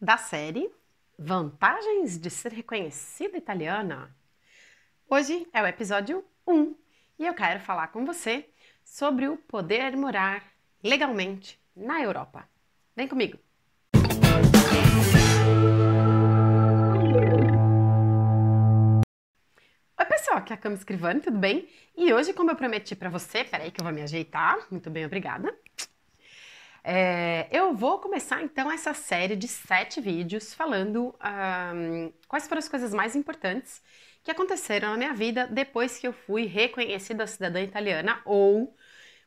da série Vantagens de ser reconhecida italiana. Hoje é o episódio 1 e eu quero falar com você sobre o poder morar legalmente na Europa. Vem comigo! Oi, pessoal, aqui é a Cama Escrivã, tudo bem? E hoje, como eu prometi para você, peraí que eu vou me ajeitar, muito bem, obrigada. É, eu vou começar então essa série de sete vídeos falando um, quais foram as coisas mais importantes que aconteceram na minha vida depois que eu fui reconhecida cidadã italiana ou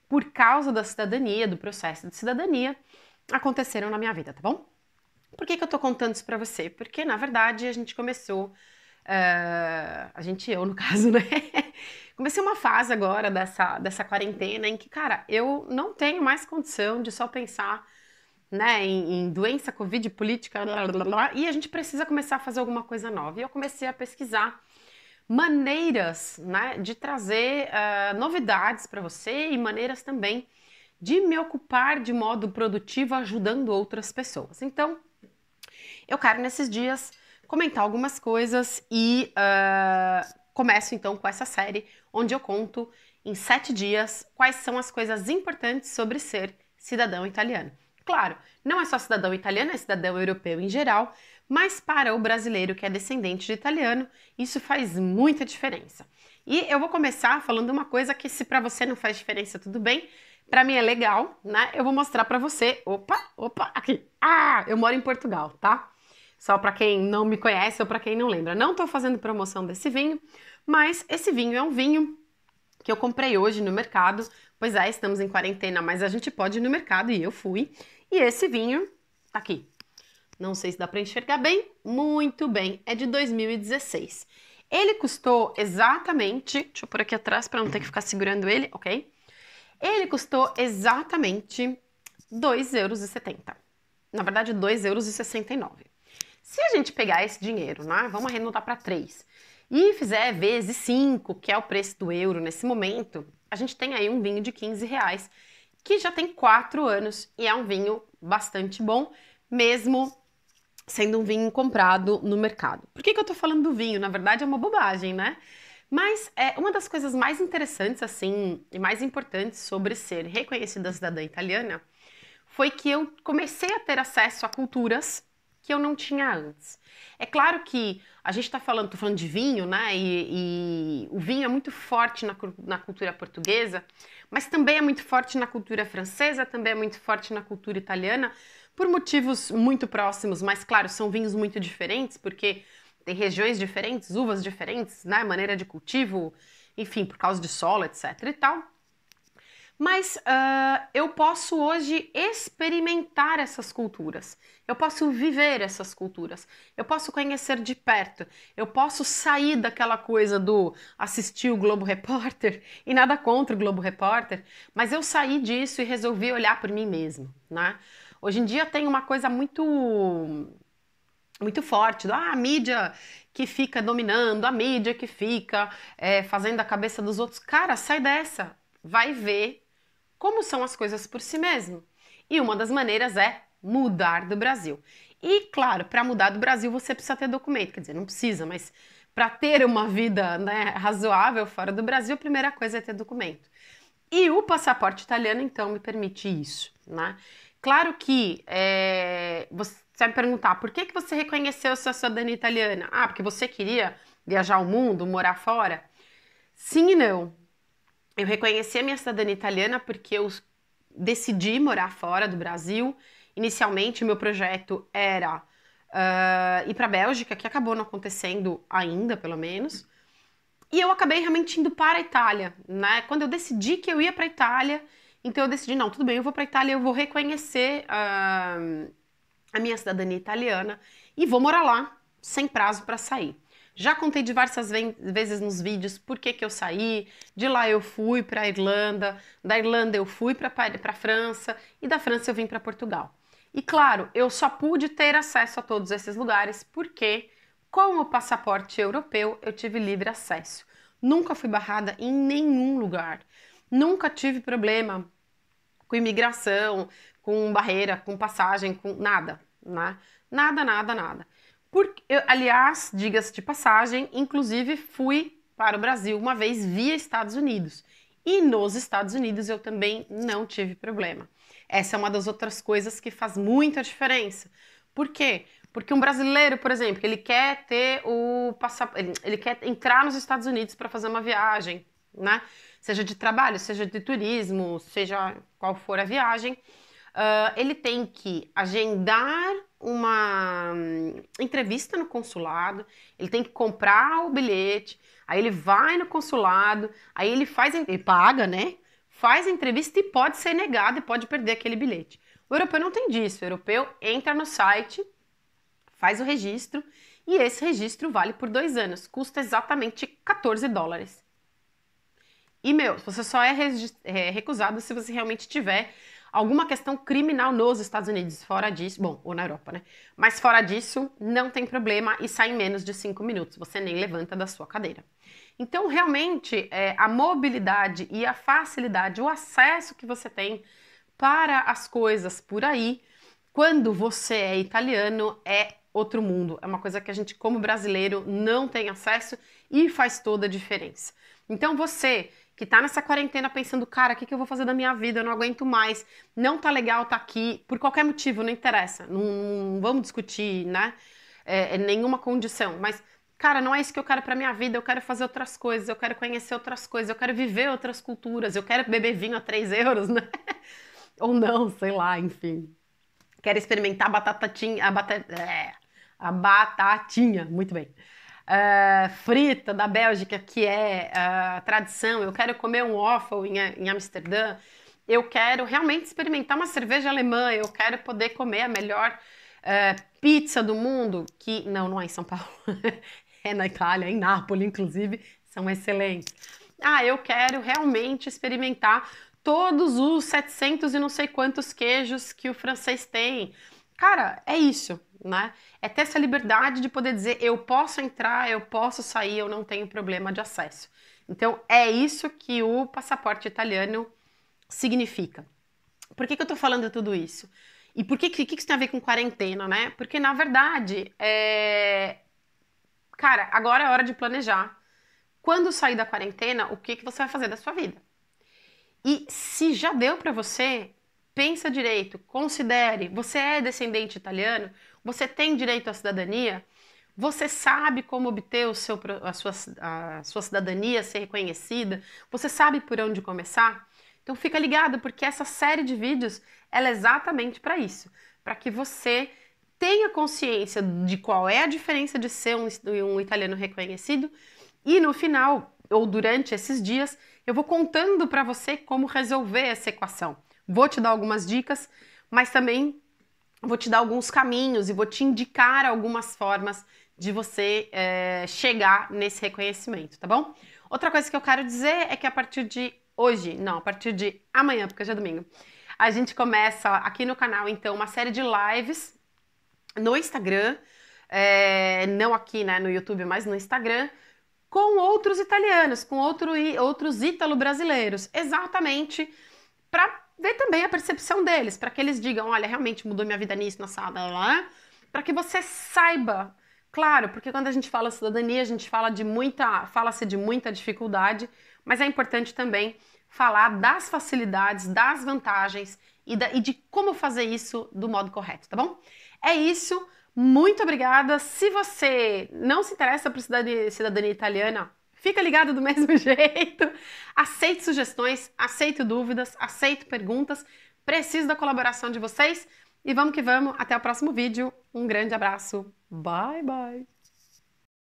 por causa da cidadania, do processo de cidadania, aconteceram na minha vida, tá bom? Por que, que eu tô contando isso pra você? Porque, na verdade, a gente começou Uh, a gente, eu no caso, né? Comecei uma fase agora dessa, dessa quarentena em que, cara, eu não tenho mais condição de só pensar né, em, em doença, Covid, política, blá, blá, blá, e a gente precisa começar a fazer alguma coisa nova. E eu comecei a pesquisar maneiras né, de trazer uh, novidades para você e maneiras também de me ocupar de modo produtivo ajudando outras pessoas. Então, eu quero nesses dias comentar algumas coisas e uh, começo então com essa série onde eu conto em sete dias quais são as coisas importantes sobre ser cidadão italiano. Claro, não é só cidadão italiano, é cidadão europeu em geral, mas para o brasileiro que é descendente de italiano, isso faz muita diferença. E eu vou começar falando uma coisa que se para você não faz diferença, tudo bem, para mim é legal, né? Eu vou mostrar para você. Opa, opa, aqui. Ah, eu moro em Portugal, tá? Só para quem não me conhece ou para quem não lembra, não estou fazendo promoção desse vinho, mas esse vinho é um vinho que eu comprei hoje no mercado. Pois é, estamos em quarentena, mas a gente pode ir no mercado e eu fui. E esse vinho tá aqui. Não sei se dá para enxergar bem, muito bem, é de 2016. Ele custou exatamente, deixa eu pôr aqui atrás para não ter que ficar segurando ele, ok? Ele custou exatamente 2,70 euros. Na verdade, 2,69 euros. Se a gente pegar esse dinheiro, né, vamos arredondar para 3, e fizer vezes 5, que é o preço do euro nesse momento, a gente tem aí um vinho de 15 reais, que já tem 4 anos e é um vinho bastante bom, mesmo sendo um vinho comprado no mercado. Por que, que eu estou falando do vinho? Na verdade é uma bobagem, né? Mas é uma das coisas mais interessantes, assim, e mais importantes sobre ser reconhecida cidadã italiana foi que eu comecei a ter acesso a culturas que eu não tinha antes. É claro que a gente está falando, falando de vinho, né? E, e o vinho é muito forte na, na, cultura portuguesa, mas também é muito forte na cultura francesa, também é muito forte na cultura italiana, por motivos muito próximos, mas claro, são vinhos muito diferentes, porque tem regiões diferentes, uvas diferentes, né? Maneira de cultivo, enfim, por causa de solo, etc. e tal mas uh, eu posso hoje experimentar essas culturas, eu posso viver essas culturas, eu posso conhecer de perto, eu posso sair daquela coisa do assistir o Globo Repórter e nada contra o Globo Repórter, mas eu saí disso e resolvi olhar por mim mesmo, né? Hoje em dia tem uma coisa muito muito forte, do, ah, a mídia que fica dominando, a mídia que fica é, fazendo a cabeça dos outros. Cara, sai dessa, vai ver como são as coisas por si mesmo. E uma das maneiras é mudar do Brasil. E claro, para mudar do Brasil você precisa ter documento, quer dizer, não precisa, mas para ter uma vida né, razoável fora do Brasil, a primeira coisa é ter documento. E o passaporte italiano, então, me permite isso, né? Claro que é, você vai me perguntar por que, que você reconheceu a sua cidadania italiana? Ah, porque você queria viajar o mundo, morar fora? Sim e não. Eu reconheci a minha cidadania italiana porque eu decidi morar fora do Brasil. Inicialmente, meu projeto era uh, ir para a Bélgica, que acabou não acontecendo ainda, pelo menos. E eu acabei realmente indo para a Itália, né? Quando eu decidi que eu ia para a Itália, então eu decidi, não, tudo bem, eu vou para a Itália, eu vou reconhecer uh, a minha cidadania italiana e vou morar lá sem prazo para sair. Já contei diversas vezes nos vídeos por que, que eu saí. De lá eu fui para a Irlanda, da Irlanda eu fui para a França e da França eu vim para Portugal. E claro, eu só pude ter acesso a todos esses lugares porque, com o passaporte europeu, eu tive livre acesso. Nunca fui barrada em nenhum lugar. Nunca tive problema com imigração, com barreira, com passagem, com nada, né? Nada, nada, nada. Por, eu, aliás, diga-se de passagem, inclusive fui para o Brasil uma vez via Estados Unidos. E nos Estados Unidos eu também não tive problema. Essa é uma das outras coisas que faz muita diferença. Por quê? Porque um brasileiro, por exemplo, ele quer ter o passaporte, ele quer entrar nos Estados Unidos para fazer uma viagem, né? Seja de trabalho, seja de turismo, seja qual for a viagem, Uh, ele tem que agendar uma hum, entrevista no consulado, ele tem que comprar o bilhete, aí ele vai no consulado, aí ele faz, ele paga, né? Faz a entrevista e pode ser negado e pode perder aquele bilhete. O europeu não tem disso, o europeu entra no site, faz o registro e esse registro vale por dois anos, custa exatamente 14 dólares. E meu, você só é, é recusado se você realmente tiver alguma questão criminal nos Estados Unidos. Fora disso, bom, ou na Europa, né? Mas fora disso, não tem problema e sai em menos de cinco minutos. Você nem levanta da sua cadeira. Então, realmente, é, a mobilidade e a facilidade, o acesso que você tem para as coisas por aí, quando você é italiano, é outro mundo. É uma coisa que a gente, como brasileiro, não tem acesso e faz toda a diferença. Então, você que tá nessa quarentena pensando, cara, o que, que eu vou fazer da minha vida? Eu não aguento mais, não tá legal tá aqui, por qualquer motivo, não interessa. Não, não vamos discutir, né? É, é nenhuma condição. Mas, cara, não é isso que eu quero pra minha vida, eu quero fazer outras coisas, eu quero conhecer outras coisas, eu quero viver outras culturas, eu quero beber vinho a 3 euros, né? Ou não, sei lá, enfim. Quero experimentar a batatinha, a, batata, é, a batatinha, muito bem uh, frita da Bélgica, que é a uh, tradição, eu quero comer um waffle em, em Amsterdã, eu quero realmente experimentar uma cerveja alemã, eu quero poder comer a melhor uh, pizza do mundo, que não, não é em São Paulo, é na Itália, é em Nápoles, inclusive, são excelentes. Ah, eu quero realmente experimentar todos os 700 e não sei quantos queijos que o francês tem. Cara, é isso né? É ter essa liberdade de poder dizer eu posso entrar, eu posso sair, eu não tenho problema de acesso. Então é isso que o passaporte italiano significa. Por que, que eu estou falando tudo isso? E por que, que, que, isso tem a ver com quarentena, né? Porque na verdade, é... cara, agora é hora de planejar. Quando sair da quarentena, o que, que você vai fazer da sua vida? E se já deu para você pensa direito, considere, você é descendente italiano, você tem direito à cidadania, você sabe como obter o seu, a, sua, a sua cidadania ser reconhecida, você sabe por onde começar. Então fica ligado, porque essa série de vídeos ela é exatamente para isso, para que você tenha consciência de qual é a diferença de ser um, um italiano reconhecido e no final ou durante esses dias eu vou contando para você como resolver essa equação. Vou te dar algumas dicas, mas também vou te dar alguns caminhos e vou te indicar algumas formas de você é, chegar nesse reconhecimento, tá bom? Outra coisa que eu quero dizer é que a partir de hoje, não, a partir de amanhã, porque hoje é domingo, a gente começa aqui no canal, então, uma série de lives no Instagram, é, não aqui né, no YouTube, mas no Instagram, com outros italianos, com outro, outros ítalo-brasileiros, exatamente para ver também a percepção deles, para que eles digam, olha, realmente mudou minha vida nisso, na blá, para que você saiba. Claro, porque quando a gente fala cidadania, a gente fala de muita, fala-se de muita dificuldade, mas é importante também falar das facilidades, das vantagens e, da, e de como fazer isso do modo correto, tá bom? É isso. Muito obrigada. Se você não se interessa por cidadania, cidadania italiana, Fica ligado do mesmo jeito. Aceito sugestões, aceito dúvidas, aceito perguntas. Preciso da colaboração de vocês. E vamos que vamos. Até o próximo vídeo. Um grande abraço. Bye, bye.